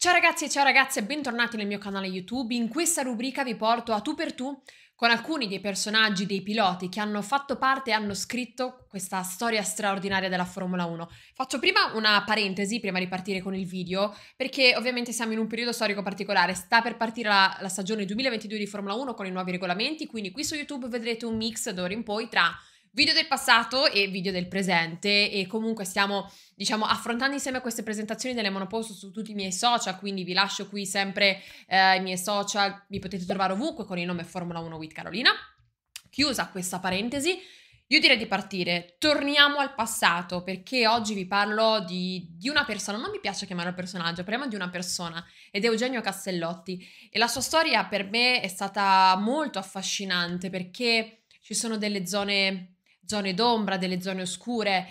Ciao ragazzi e ciao ragazze, bentornati nel mio canale YouTube. In questa rubrica vi porto a tu per tu con alcuni dei personaggi, dei piloti che hanno fatto parte e hanno scritto questa storia straordinaria della Formula 1. Faccio prima una parentesi, prima di partire con il video, perché ovviamente siamo in un periodo storico particolare. Sta per partire la, la stagione 2022 di Formula 1 con i nuovi regolamenti, quindi qui su YouTube vedrete un mix d'ora in poi tra video del passato e video del presente e comunque stiamo diciamo affrontando insieme queste presentazioni delle monoposto su tutti i miei social quindi vi lascio qui sempre eh, i miei social mi potete trovare ovunque con il nome Formula 1 with Carolina chiusa questa parentesi io direi di partire, torniamo al passato perché oggi vi parlo di, di una persona, non mi piace chiamare un personaggio, parliamo di una persona ed è Eugenio Castellotti e la sua storia per me è stata molto affascinante perché ci sono delle zone zone d'ombra, delle zone oscure.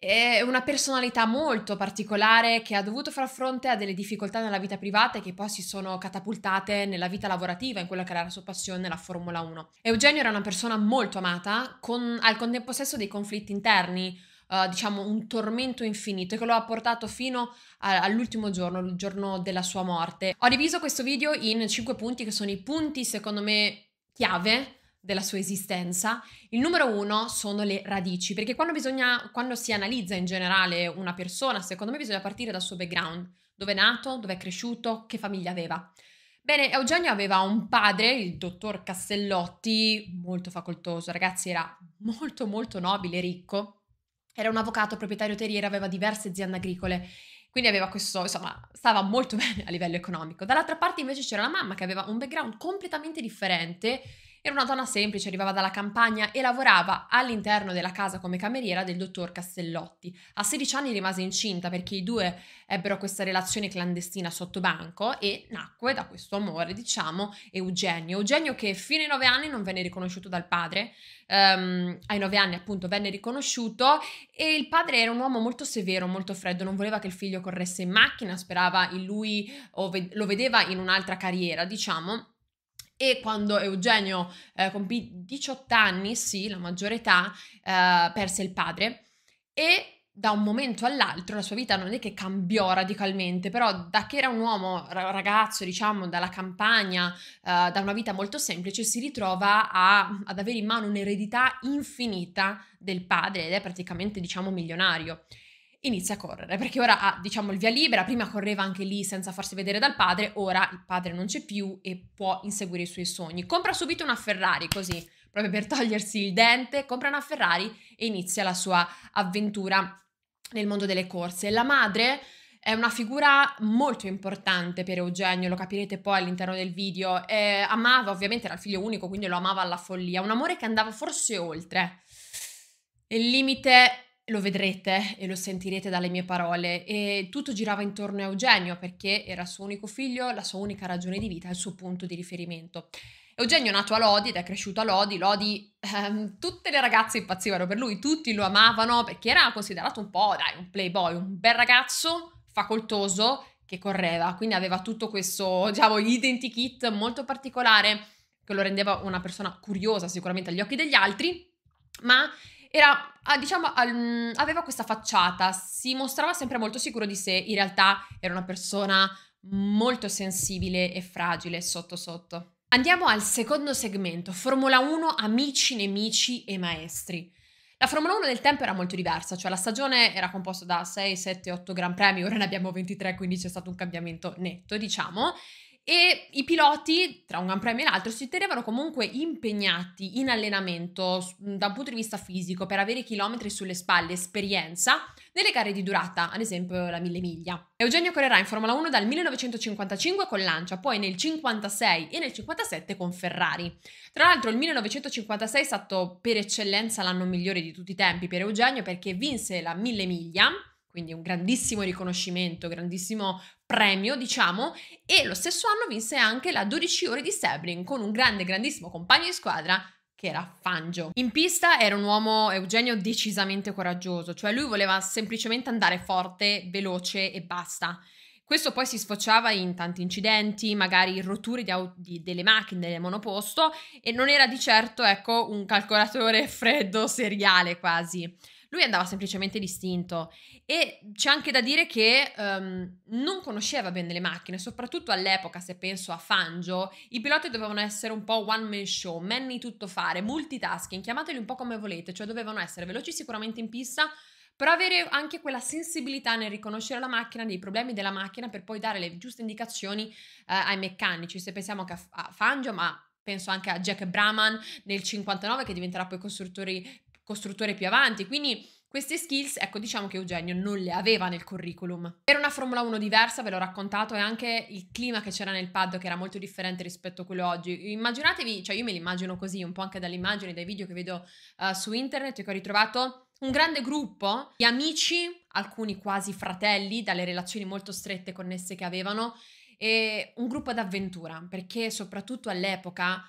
È una personalità molto particolare che ha dovuto far fronte a delle difficoltà nella vita privata e che poi si sono catapultate nella vita lavorativa, in quella che era la sua passione, la Formula 1. Eugenio era una persona molto amata, con al contempo stesso dei conflitti interni, Uh, diciamo un tormento infinito che lo ha portato fino a, all'ultimo giorno, il giorno della sua morte. Ho diviso questo video in 5 punti che sono i punti secondo me chiave della sua esistenza. Il numero uno sono le radici, perché quando, bisogna, quando si analizza in generale una persona, secondo me bisogna partire dal suo background, dove è nato, dove è cresciuto, che famiglia aveva. Bene, Eugenio aveva un padre, il dottor Castellotti, molto facoltoso, ragazzi, era molto molto nobile, ricco. Era un avvocato, proprietario terriere, aveva diverse aziende agricole quindi aveva questo, insomma, stava molto bene a livello economico. Dall'altra parte invece c'era la mamma che aveva un background completamente differente era una donna semplice, arrivava dalla campagna e lavorava all'interno della casa come cameriera del dottor Castellotti. A 16 anni rimase incinta perché i due ebbero questa relazione clandestina sotto banco e nacque da questo amore, diciamo, Eugenio. Eugenio che fino ai 9 anni non venne riconosciuto dal padre, um, ai 9 anni appunto venne riconosciuto e il padre era un uomo molto severo, molto freddo, non voleva che il figlio corresse in macchina, sperava in lui o ve- lo vedeva in un'altra carriera, diciamo e quando Eugenio eh, compì 18 anni, sì, la maggiore età, eh, perse il padre e da un momento all'altro la sua vita non è che cambiò radicalmente, però da che era un uomo ragazzo, diciamo, dalla campagna, eh, da una vita molto semplice, si ritrova a, ad avere in mano un'eredità infinita del padre ed è praticamente, diciamo, milionario inizia a correre, perché ora ha, diciamo, il via libera, prima correva anche lì senza farsi vedere dal padre, ora il padre non c'è più e può inseguire i suoi sogni. Compra subito una Ferrari così, proprio per togliersi il dente, compra una Ferrari e inizia la sua avventura nel mondo delle corse. La madre è una figura molto importante per Eugenio, lo capirete poi all'interno del video. Eh, amava, ovviamente era il figlio unico, quindi lo amava alla follia, un amore che andava forse oltre. Il limite lo vedrete e lo sentirete dalle mie parole e tutto girava intorno a Eugenio perché era suo unico figlio, la sua unica ragione di vita, il suo punto di riferimento. Eugenio è nato a Lodi ed è cresciuto a Lodi, Lodi ehm, tutte le ragazze impazzivano per lui, tutti lo amavano perché era considerato un po' dai un playboy, un bel ragazzo facoltoso che correva, quindi aveva tutto questo diciamo identikit molto particolare che lo rendeva una persona curiosa sicuramente agli occhi degli altri, ma era, ah, diciamo, mm, aveva questa facciata, si mostrava sempre molto sicuro di sé, in realtà era una persona molto sensibile e fragile sotto sotto. Andiamo al secondo segmento, Formula 1, amici, nemici e maestri. La Formula 1 del tempo era molto diversa, cioè la stagione era composta da 6, 7, 8 Gran Premi, ora ne abbiamo 23, quindi c'è stato un cambiamento netto, diciamo e i piloti tra un gran premio e l'altro si tenevano comunque impegnati in allenamento da un punto di vista fisico per avere chilometri sulle spalle, esperienza nelle gare di durata, ad esempio la 1000 miglia. Eugenio correrà in Formula 1 dal 1955 con Lancia, poi nel 56 e nel 57 con Ferrari. Tra l'altro il 1956 è stato per eccellenza l'anno migliore di tutti i tempi per Eugenio perché vinse la 1000 miglia quindi un grandissimo riconoscimento, grandissimo premio, diciamo, e lo stesso anno vinse anche la 12 ore di Sebring con un grande, grandissimo compagno di squadra che era Fangio. In pista era un uomo, Eugenio, decisamente coraggioso, cioè lui voleva semplicemente andare forte, veloce e basta. Questo poi si sfociava in tanti incidenti, magari rotture di au- di, delle macchine, del monoposto, e non era di certo, ecco, un calcolatore freddo seriale quasi. Lui andava semplicemente distinto e c'è anche da dire che um, non conosceva bene le macchine, soprattutto all'epoca, se penso a Fangio, i piloti dovevano essere un po' one man show, man tutto fare, multitasking, chiamateli un po' come volete, cioè dovevano essere veloci sicuramente in pista, però avere anche quella sensibilità nel riconoscere la macchina, nei problemi della macchina, per poi dare le giuste indicazioni eh, ai meccanici. Se pensiamo anche a, a Fangio, ma penso anche a Jack Braman nel 59 che diventerà poi costruttore, costruttore più avanti, quindi queste skills, ecco, diciamo che Eugenio non le aveva nel curriculum. Era una Formula 1 diversa, ve l'ho raccontato, e anche il clima che c'era nel pad, che era molto differente rispetto a quello oggi. Immaginatevi, cioè io me l'immagino così, un po' anche dalle immagini, dai video che vedo uh, su internet e che ho ritrovato un grande gruppo di amici, alcuni quasi fratelli, dalle relazioni molto strette connesse che avevano, e un gruppo d'avventura, perché soprattutto all'epoca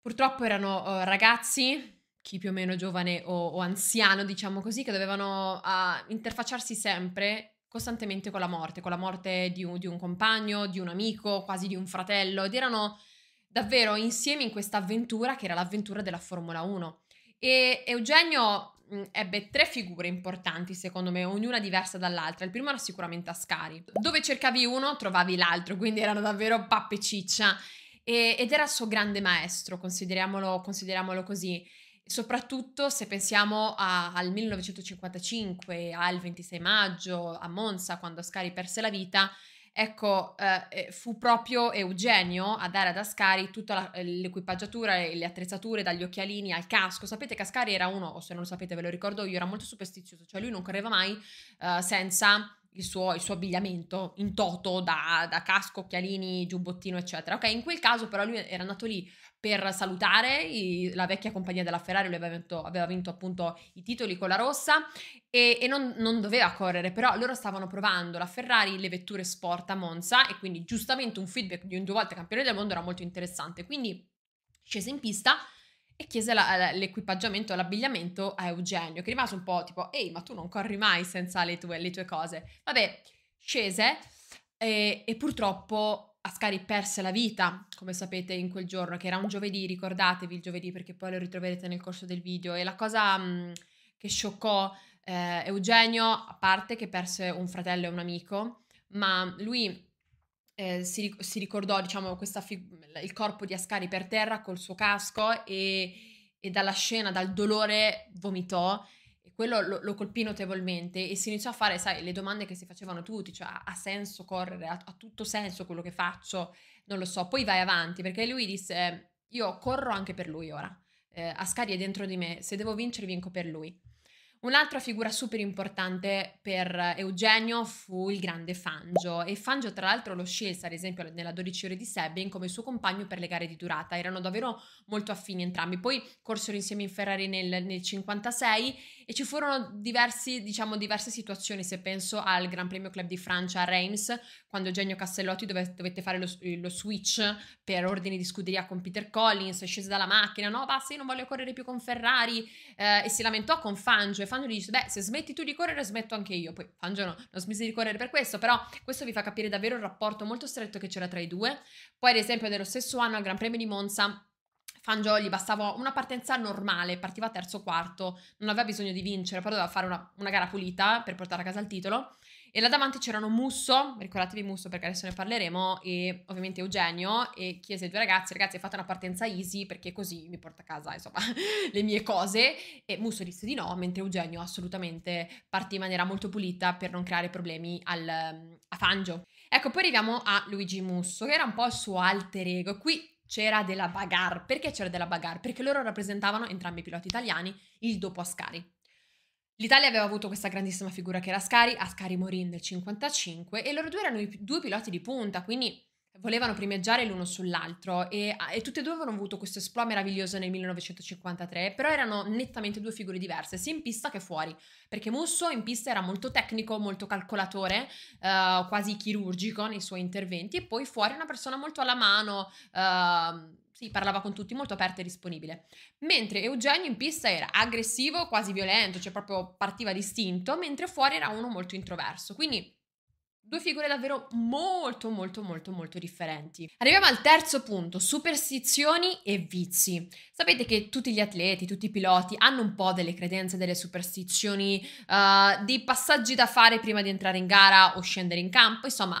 purtroppo erano uh, ragazzi chi più o meno giovane o, o anziano, diciamo così, che dovevano uh, interfacciarsi sempre costantemente con la morte, con la morte di un, di un compagno, di un amico, quasi di un fratello, ed erano davvero insieme in questa avventura che era l'avventura della Formula 1. E Eugenio mm, ebbe tre figure importanti, secondo me, ognuna diversa dall'altra. Il primo era sicuramente Ascari. Dove cercavi uno, trovavi l'altro, quindi erano davvero pappe ciccia. E, ed era il suo grande maestro, consideriamolo, consideriamolo così soprattutto se pensiamo a, al 1955, al 26 maggio, a Monza, quando Ascari perse la vita, ecco, eh, eh fu proprio Eugenio a dare ad Ascari tutta la, eh, l'equipaggiatura, le attrezzature, dagli occhialini al casco. Sapete che Ascari era uno, o se non lo sapete ve lo ricordo io, era molto superstizioso, cioè lui non correva mai eh, senza... Il suo, il suo, abbigliamento in toto da, da casco, occhialini, giubbottino, eccetera. Ok, in quel caso però lui era andato lì per salutare i, la vecchia compagnia della Ferrari, lui aveva vinto, aveva vinto appunto i titoli con la rossa e, e non, non, doveva correre, però loro stavano provando la Ferrari, le vetture sport a Monza e quindi giustamente un feedback di un due volte campione del mondo era molto interessante, quindi scese in pista e chiese la, l'equipaggiamento, l'abbigliamento a Eugenio, che rimase un po' tipo, ehi ma tu non corri mai senza le tue, le tue cose, vabbè, scese e, eh, e purtroppo Ascari perse la vita, come sapete, in quel giorno, che era un giovedì, ricordatevi il giovedì perché poi lo ritroverete nel corso del video. E la cosa mh, mm, che scioccò eh, Eugenio, a parte che perse un fratello e un amico, ma lui eh, si, si, ricordò, diciamo, fig- il corpo di Ascari per terra col suo casco e, e dalla scena, dal dolore, vomitò quello lo, lo, colpì notevolmente e si iniziò a fare, sai, le domande che si facevano tutti, cioè ha, senso correre, ha, ha, tutto senso quello che faccio, non lo so. Poi vai avanti perché lui disse, io corro anche per lui ora, eh, Ascari è dentro di me, se devo vincere vinco per lui. Un'altra figura super importante per Eugenio fu il grande Fangio e Fangio tra l'altro lo scelse ad esempio nella 12 ore di Sebring come suo compagno per le gare di durata, erano davvero molto affini entrambi, poi corsero insieme in Ferrari nel, nel 56 e ci furono diversi, diciamo, diverse situazioni se penso al Gran Premio Club di Francia a Reims quando Eugenio Castellotti dove, dovette fare lo, lo, switch per ordini di scuderia con Peter Collins, scese dalla macchina, no basta io non voglio correre più con Ferrari eh, e si lamentò con Fangio E Fangio gli dice, beh, se smetti tu di correre, smetto anche io. Poi Fangio no, non smise di correre per questo, però questo vi fa capire davvero il rapporto molto stretto che c'era tra i due. Poi, ad esempio, nello stesso anno al Gran Premio di Monza, Fangio gli bastava una partenza normale, partiva terzo quarto, non aveva bisogno di vincere, però doveva fare una, una gara pulita per portare a casa il titolo e là davanti c'erano Musso, ricordatevi Musso perché adesso ne parleremo, e ovviamente Eugenio, e chiese ai due ragazzi, ragazzi fate una partenza easy perché così mi porta a casa, insomma, le mie cose. E Musso disse di no, mentre Eugenio assolutamente partì in maniera molto pulita per non creare problemi al, a Fangio. Ecco, poi arriviamo a Luigi Musso, che era un po' il suo alter ego. Qui c'era della bagarre. Perché c'era della bagarre? Perché loro rappresentavano, entrambi i piloti italiani, il dopo Ascari. L'Italia aveva avuto questa grandissima figura che era Ascari, Ascari morì nel 55 e loro due erano i due piloti di punta, quindi volevano primeggiare l'uno sull'altro e, e tutte e due avevano avuto questo esploit meraviglioso nel 1953, però erano nettamente due figure diverse, sia in pista che fuori, perché Musso in pista era molto tecnico, molto calcolatore, eh, quasi chirurgico nei suoi interventi e poi fuori una persona molto alla mano, eh, sì, parlava con tutti, molto aperta e disponibile. Mentre Eugenio in pista era aggressivo, quasi violento, cioè proprio partiva distinto, mentre fuori era uno molto introverso. Quindi due figure davvero molto molto molto molto differenti. Arriviamo al terzo punto, superstizioni e vizi. Sapete che tutti gli atleti, tutti i piloti hanno un po' delle credenze, delle superstizioni, uh, dei passaggi da fare prima di entrare in gara o scendere in campo, insomma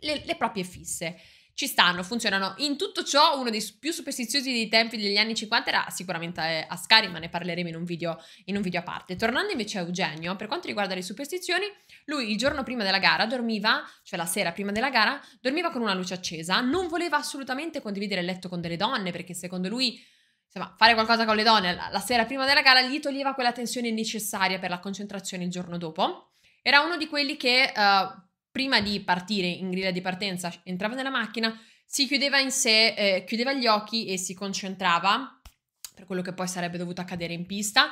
le, le proprie fisse ci stanno, funzionano. In tutto ciò, uno dei più superstiziosi dei tempi degli anni 50 era sicuramente eh, Ascari, ma ne parleremo in un, video, in un video a parte. Tornando invece a Eugenio, per quanto riguarda le superstizioni, lui il giorno prima della gara dormiva, cioè la sera prima della gara, dormiva con una luce accesa, non voleva assolutamente condividere il letto con delle donne, perché secondo lui insomma, fare qualcosa con le donne la sera prima della gara gli toglieva quella tensione necessaria per la concentrazione il giorno dopo. Era uno di quelli che uh, prima di partire in griglia di partenza, entrava nella macchina, si chiudeva in sé, eh, chiudeva gli occhi e si concentrava per quello che poi sarebbe dovuto accadere in pista.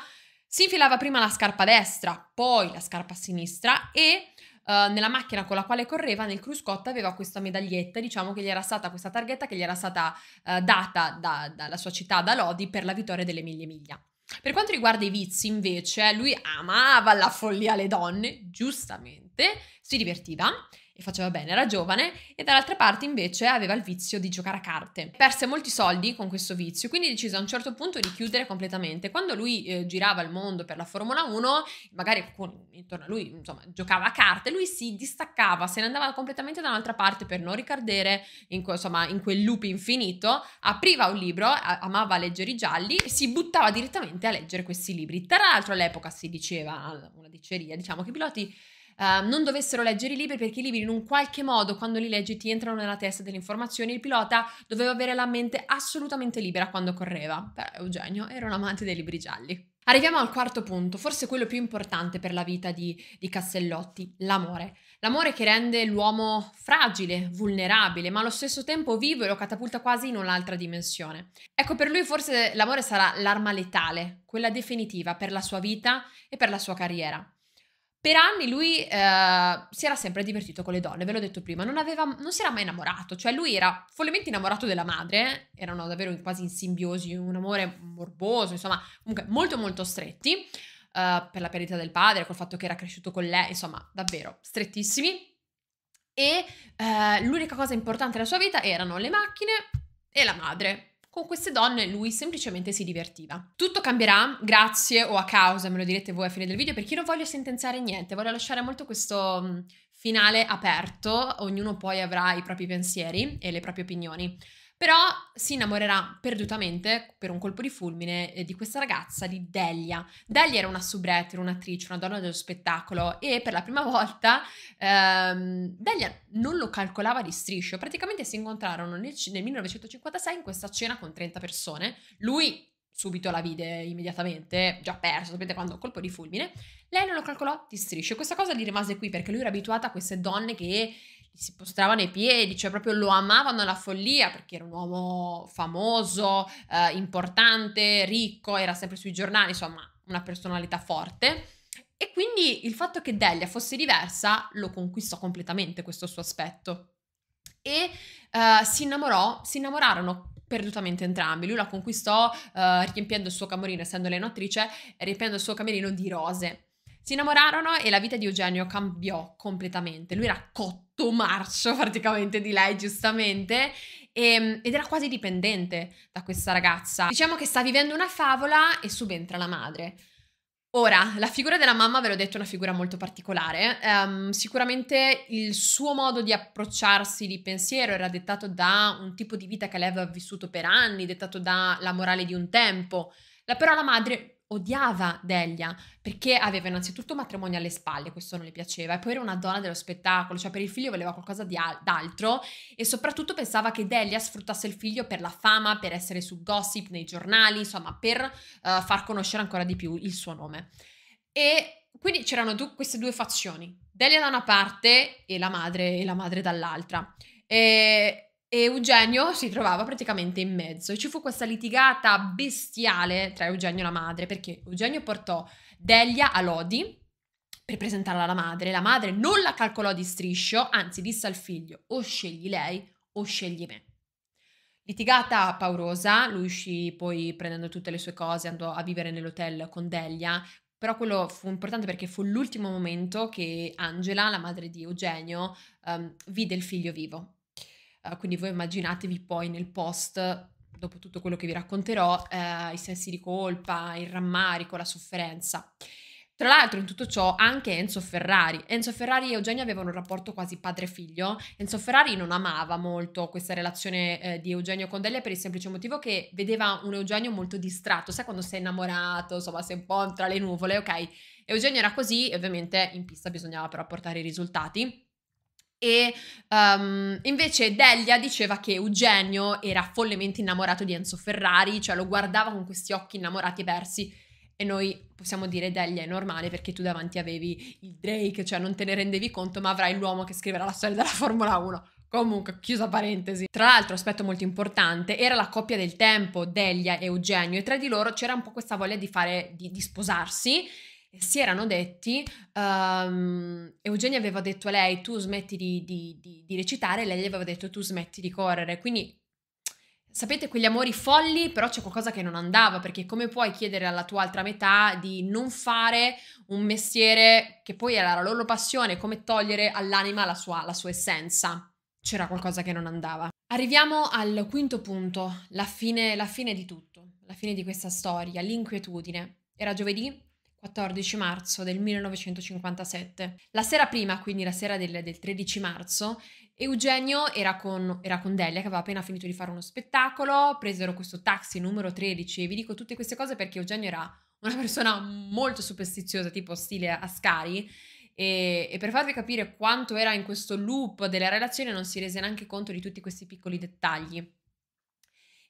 Si infilava prima la scarpa destra, poi la scarpa sinistra e eh, nella macchina con la quale correva, nel cruscotto, aveva questa medaglietta, diciamo che gli era stata questa targhetta che gli era stata eh, data da, dalla sua città, da Lodi, per la vittoria delle miglia miglia. Per quanto riguarda i vizi, invece, lui amava la follia alle donne, giustamente, si divertiva e faceva bene, era giovane, e dall'altra parte invece aveva il vizio di giocare a carte. Perse molti soldi con questo vizio, quindi decise a un certo punto di chiudere completamente. Quando lui eh, girava il mondo per la Formula 1, magari con, intorno a lui, insomma, giocava a carte, lui si distaccava, se ne andava completamente da un'altra parte per non ricadere in, in quel loop infinito, apriva un libro, a- amava leggere i gialli, e si buttava direttamente a leggere questi libri. Tra l'altro all'epoca si diceva, una diceria, diciamo che i piloti Ehm, non dovessero leggere i libri perché i libri in un qualche modo quando li leggi ti entrano nella testa delle informazioni. Il pilota doveva avere la mente assolutamente libera quando correva. Beh, Eugenio era un amante dei libri gialli. Arriviamo al quarto punto, forse quello più importante per la vita di, di, Cassellotti, l'amore. L'amore che rende l'uomo fragile, vulnerabile, ma allo stesso tempo vivo e lo catapulta quasi in un'altra dimensione. Ecco, per lui forse l'amore sarà l'arma letale, quella definitiva per la sua vita e per la sua carriera. Per anni lui eh, si era sempre divertito con le donne, ve l'ho detto prima, non, aveva, non, si era mai innamorato, cioè lui era follemente innamorato della madre, erano davvero quasi in simbiosi, un amore morboso, insomma, comunque molto molto stretti, eh, per la perdita del padre, col fatto che era cresciuto con lei, insomma, davvero strettissimi. E eh, l'unica cosa importante della sua vita erano le macchine e la madre, con queste donne lui semplicemente si divertiva. Tutto cambierà grazie o a causa, me lo direte voi a fine del video, perché io non voglio sentenziare niente, voglio lasciare molto questo mm, finale aperto, ognuno poi avrà i propri pensieri e le proprie opinioni. Però si innamorerà perdutamente, per un colpo di fulmine, eh, di questa ragazza di Delia. Delia era una soubrette, era un'attrice, una donna dello spettacolo e per la prima volta ehm, Delia non lo calcolava di striscio. Praticamente si incontrarono nel, nel 1956 in questa cena con 30 persone. Lui subito la vide immediatamente, già perso, sapete quando, colpo di fulmine, lei non lo calcolò di striscio. Questa cosa gli rimase qui perché lui era abituato a queste donne che si postavano i piedi, cioè proprio lo amavano alla follia perché era un uomo famoso, eh, importante, ricco, era sempre sui giornali, insomma una personalità forte. E quindi il fatto che Delia fosse diversa lo conquistò completamente questo suo aspetto. E eh, si innamorò, si innamorarono perdutamente entrambi. Lui la conquistò eh, riempiendo il suo camerino, essendo lei un'attrice, riempiendo il suo camerino di rose. Si innamorarono e la vita di Eugenio cambiò completamente. Lui era cotto marcio praticamente di lei, giustamente, e, ehm, ed era quasi dipendente da questa ragazza. Diciamo che sta vivendo una favola e subentra la madre. Ora, la figura della mamma, ve l'ho detto, è una figura molto particolare. Um, sicuramente il suo modo di approcciarsi di pensiero era dettato da un tipo di vita che lei aveva vissuto per anni, dettato dalla morale di un tempo. La, però la madre odiava Delia perché aveva innanzitutto un matrimonio alle spalle, questo non le piaceva, e poi era una donna dello spettacolo, cioè per il figlio voleva qualcosa di al- d'altro e soprattutto pensava che Delia sfruttasse il figlio per la fama, per essere su gossip nei giornali, insomma per uh, far conoscere ancora di più il suo nome. E quindi c'erano du- queste due fazioni, Delia da una parte e la madre, e la madre dall'altra. E e Eugenio si trovava praticamente in mezzo e ci fu questa litigata bestiale tra Eugenio e la madre perché Eugenio portò Delia a Lodi per presentarla alla madre, la madre non la calcolò di striscio, anzi disse al figlio o scegli lei o scegli me. Litigata paurosa, lui uscì poi prendendo tutte le sue cose, andò a vivere nell'hotel con Delia, però quello fu importante perché fu l'ultimo momento che Angela, la madre di Eugenio, um, vide il figlio vivo Uh, quindi voi immaginatevi poi nel post, dopo tutto quello che vi racconterò, uh, i sensi di colpa, il rammarico, la sofferenza. Tra l'altro in tutto ciò anche Enzo Ferrari. Enzo Ferrari e Eugenio avevano un rapporto quasi padre-figlio. Enzo Ferrari non amava molto questa relazione eh, di Eugenio con Delia per il semplice motivo che vedeva un Eugenio molto distratto. Sai quando sei innamorato, insomma sei un po' tra le nuvole, ok? Eugenio era così e ovviamente in pista bisognava però portare i risultati e um, invece Delia diceva che Eugenio era follemente innamorato di Enzo Ferrari, cioè lo guardava con questi occhi innamorati e persi e noi possiamo dire Delia è normale perché tu davanti avevi il Drake, cioè non te ne rendevi conto ma avrai l'uomo che scriverà la storia della Formula 1. Comunque, chiusa parentesi. Tra l'altro, aspetto molto importante, era la coppia del tempo, Delia e Eugenio, e tra di loro c'era un po' questa voglia di fare, di, di sposarsi si erano detti, um, Eugenia aveva detto a lei tu smetti di, di, di, di recitare, lei gli aveva detto tu smetti di correre, quindi Sapete quegli amori folli, però c'è qualcosa che non andava, perché come puoi chiedere alla tua altra metà di non fare un mestiere che poi era la loro passione, come togliere all'anima la sua, la sua essenza? C'era qualcosa che non andava. Arriviamo al quinto punto, la fine, la fine di tutto, la fine di questa storia, l'inquietudine. Era giovedì, 14 marzo del 1957. La sera prima, quindi la sera del, del 13 marzo, Eugenio era con, era con, Delia che aveva appena finito di fare uno spettacolo, presero questo taxi numero 13 e vi dico tutte queste cose perché Eugenio era una persona molto superstiziosa, tipo stile Ascari, e, e per farvi capire quanto era in questo loop della relazione non si rese neanche conto di tutti questi piccoli dettagli.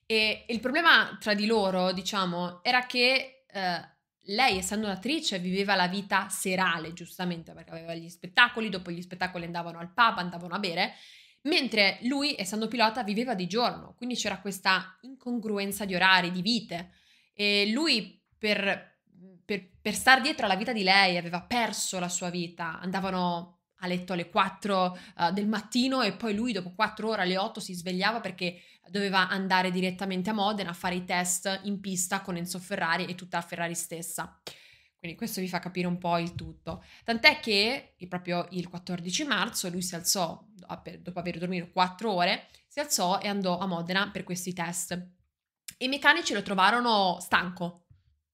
E il problema tra di loro, diciamo, era che eh, lei, essendo un'attrice, viveva la vita serale, giustamente, perché aveva gli spettacoli, dopo gli spettacoli andavano al pub, andavano a bere, mentre lui, essendo pilota, viveva di giorno, quindi c'era questa incongruenza di orari, di vite. E lui, per, per, per star dietro alla vita di lei, aveva perso la sua vita, andavano a letto alle 4 uh, eh, del mattino e poi lui dopo 4 ore alle 8 si svegliava perché doveva andare direttamente a Modena a fare i test in pista con Enzo Ferrari e tutta la Ferrari stessa. Quindi questo vi fa capire un po' il tutto. Tant'è che proprio il 14 marzo lui si alzò, dopo aver dormito 4 ore, si alzò e andò a Modena per questi test. I meccanici lo trovarono stanco,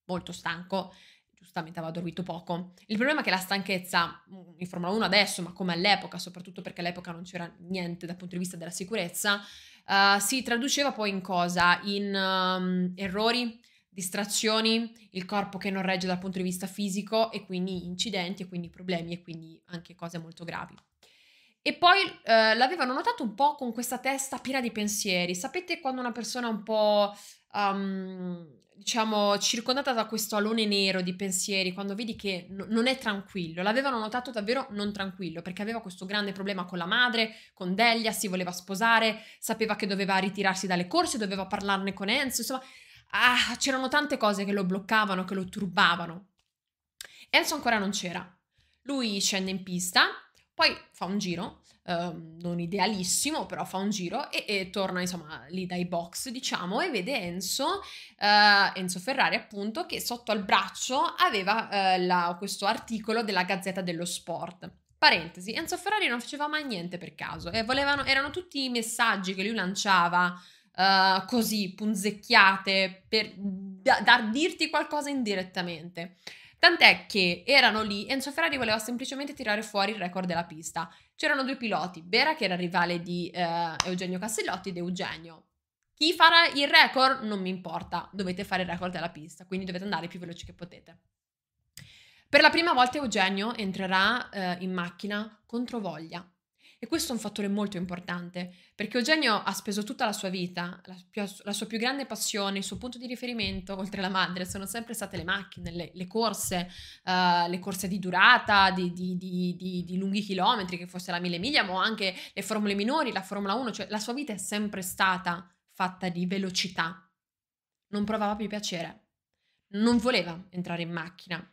molto stanco, giustamente aveva dormito poco. Il problema è che la stanchezza mm, in Formula 1 adesso, ma come all'epoca, soprattutto perché all'epoca non c'era niente dal punto di vista della sicurezza, uh, si traduceva poi in cosa? In um, errori, distrazioni, il corpo che non regge dal punto di vista fisico e quindi incidenti e quindi problemi e quindi anche cose molto gravi. E poi eh, l'avevano notato un po' con questa testa piena di pensieri. Sapete quando una persona un po' um, diciamo, circondata da questo alone nero di pensieri, quando vedi che no, non è tranquillo, l'avevano notato davvero non tranquillo, perché aveva questo grande problema con la madre, con Delia, si voleva sposare, sapeva che doveva ritirarsi dalle corse, doveva parlarne con Enzo, insomma, ah, c'erano tante cose che lo bloccavano, che lo turbavano. Enzo ancora non c'era. Lui scende in pista, poi fa un giro Ehm, non idealissimo, però fa un giro e, e, torna insomma lì dai box, diciamo, e vede Enzo, uh, Enzo Ferrari appunto, che sotto al braccio aveva uh, la, questo articolo della Gazzetta dello Sport. Parentesi, Enzo Ferrari non faceva mai niente per caso, e volevano, erano tutti i messaggi che lui lanciava uh, così, punzecchiate, per da, da dirti qualcosa indirettamente. Tant'è che erano lì, Enzo Ferrari voleva semplicemente tirare fuori il record della pista c'erano due piloti, Vera che era rivale di eh, Eugenio Castellotti ed Eugenio. Chi farà il record non mi importa, dovete fare il record della pista, quindi dovete andare più veloci che potete. Per la prima volta Eugenio entrerà eh, in macchina contro voglia, e questo è un fattore molto importante, perché Eugenio ha speso tutta la sua vita, la, più, la sua più grande passione, il suo punto di riferimento, oltre alla madre, sono sempre state le macchine, le, le corse, uh, le corse di durata, di, di, di, di, lunghi chilometri, che fosse la mille miglia, ma anche le formule minori, la Formula 1, cioè la sua vita è sempre stata fatta di velocità. Non provava più piacere, non voleva entrare in macchina.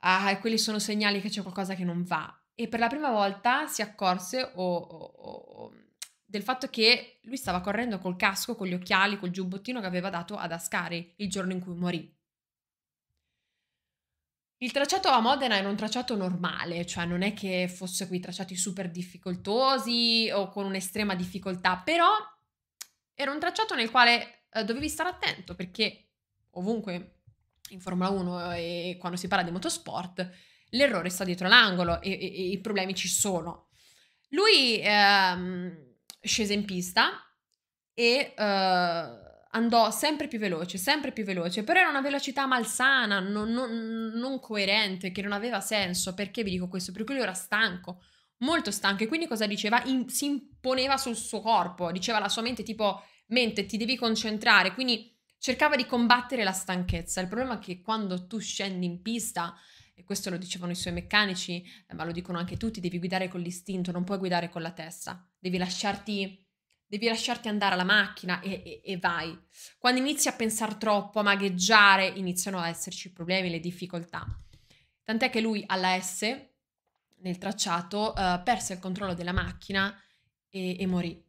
Ah, e quelli sono segnali che c'è qualcosa che non va e per la prima volta si accorse o, o, o, del fatto che lui stava correndo col casco, con gli occhiali, col giubbottino che aveva dato ad Ascari il giorno in cui morì. Il tracciato a Modena era un tracciato normale, cioè non è che fosse quei tracciati super difficoltosi o con un'estrema difficoltà, però era un tracciato nel quale eh, dovevi stare attento perché ovunque in Formula 1 e quando si parla di motosport l'errore sta dietro l'angolo e, e, e i problemi ci sono. Lui ehm, scese in pista e eh, andò sempre più veloce, sempre più veloce, però era una velocità malsana, non, non, non coerente, che non aveva senso. Perché vi dico questo? Perché lui era stanco, molto stanco e quindi cosa diceva? In, si imponeva sul suo corpo, diceva alla sua mente tipo mente ti devi concentrare, quindi cercava di combattere la stanchezza. Il problema è che quando tu scendi in pista e questo lo dicevano i suoi meccanici, eh, ma lo dicono anche tutti, devi guidare con l'istinto, non puoi guidare con la testa, devi lasciarti, devi lasciarti andare alla macchina e, e, e vai. Quando inizi a pensare troppo, a magheggiare, iniziano a esserci i problemi, le difficoltà. Tant'è che lui alla S, nel tracciato, uh, perse il controllo della macchina e, e morì.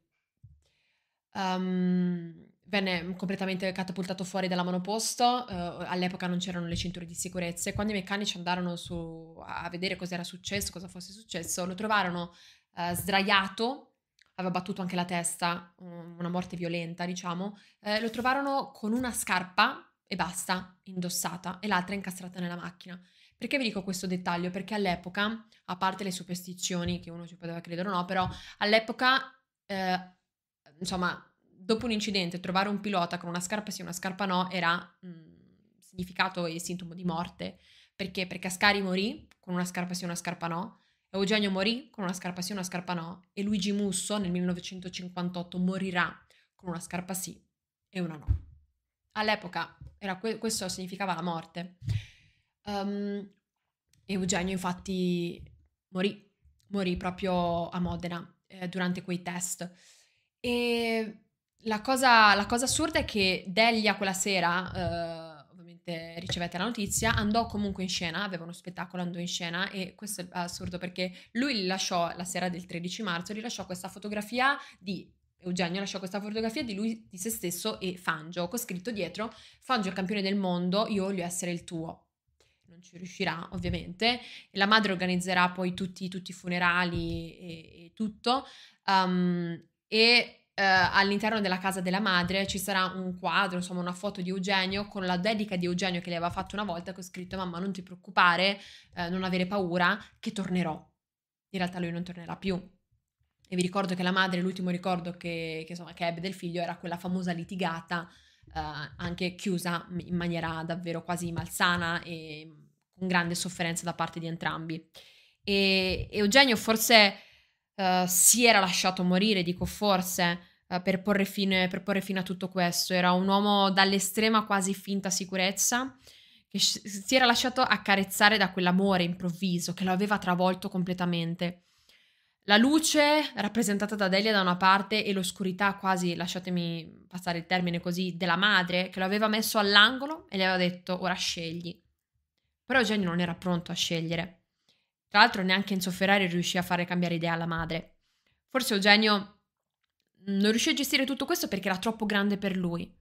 Um, venne completamente catapultato fuori dalla monoposto, uh, all'epoca non c'erano le cinture di sicurezza e quando i meccanici andarono su, a vedere cosa era successo, cosa fosse successo, lo trovarono uh, sdraiato, aveva battuto anche la testa, una morte violenta diciamo, eh, lo trovarono con una scarpa e basta, indossata, e l'altra incastrata nella macchina. Perché vi dico questo dettaglio? Perché all'epoca, a parte le superstizioni che uno ci poteva credere o no, però all'epoca, eh, insomma, dopo un incidente trovare un pilota con una scarpa sì e una scarpa no era mh, mm, significato e sintomo di morte. Perché? Perché Ascari morì con una scarpa sì e una scarpa no, Eugenio morì con una scarpa sì e una scarpa no e Luigi Musso nel 1958 morirà con una scarpa sì e una no. All'epoca que- questo significava la morte. Um, Eugenio infatti morì, morì proprio a Modena eh, durante quei test. E la cosa, la cosa, assurda è che Delia quella sera, eh, ovviamente ricevete la notizia, andò comunque in scena, aveva uno spettacolo, andò in scena e questo è assurdo perché lui lasciò la sera del 13 marzo, gli lasciò questa fotografia di Eugenio lasciò questa fotografia di lui, di se stesso e Fangio, con scritto dietro Fangio è il campione del mondo, io voglio essere il tuo. Non ci riuscirà ovviamente, la madre organizzerà poi tutti, tutti i funerali e, e tutto um, e eh, all'interno della casa della madre ci sarà un quadro, insomma una foto di Eugenio con la dedica di Eugenio che le aveva fatto una volta che ho scritto mamma non ti preoccupare, eh, non avere paura che tornerò. In realtà lui non tornerà più. E vi ricordo che la madre, l'ultimo ricordo che, che, insomma, che ebbe del figlio era quella famosa litigata, eh, anche chiusa in maniera davvero quasi malsana e con grande sofferenza da parte di entrambi. E Eugenio forse eh, si era lasciato morire, dico forse, uh, per, porre fine, per porre fine a tutto questo. Era un uomo dall'estrema quasi finta sicurezza che si era lasciato accarezzare da quell'amore improvviso che lo aveva travolto completamente. La luce rappresentata da Delia da una parte e l'oscurità quasi, lasciatemi passare il termine così, della madre che lo aveva messo all'angolo e le aveva detto ora scegli. Però Eugenio non era pronto a scegliere. Tra l'altro neanche Enzo Ferrari riuscì a fare cambiare idea alla madre. Forse Eugenio non riuscì a gestire tutto questo perché era troppo grande per lui.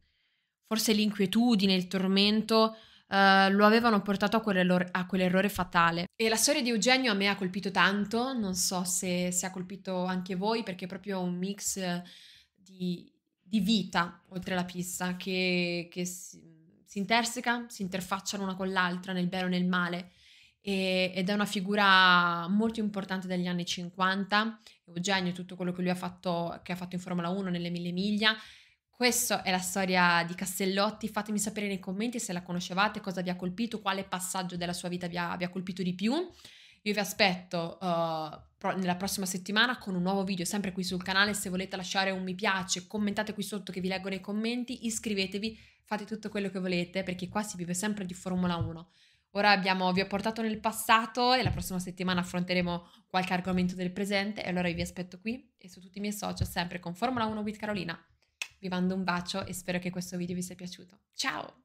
Forse l'inquietudine, il tormento Uh, lo avevano portato a, quell'errore, a quell'errore fatale. E la storia di Eugenio a me ha colpito tanto, non so se, se ha colpito anche voi, perché è proprio un mix eh, di, di vita oltre la pista che, che si, si interseca, si interfacciano una con l'altra nel bene o nel male e, ed è una figura molto importante degli anni 50, Eugenio e tutto quello che lui ha fatto, ha fatto in Formula 1 nelle mille miglia. Questa è la storia di Castellotti, fatemi sapere nei commenti se la conoscevate, cosa vi ha colpito, quale passaggio della sua vita vi ha, vi ha colpito di più. Io vi aspetto uh, nella prossima settimana con un nuovo video sempre qui sul canale. Se volete lasciare un mi piace, commentate qui sotto che vi leggo nei commenti, iscrivetevi, fate tutto quello che volete perché qua si vive sempre di Formula 1. Ora abbiamo, vi ho portato nel passato e la prossima settimana affronteremo qualche argomento del presente e allora vi aspetto qui e su tutti i miei social sempre con Formula 1 with Carolina. Vi mando un bacio e spero che questo video vi sia piaciuto. Ciao!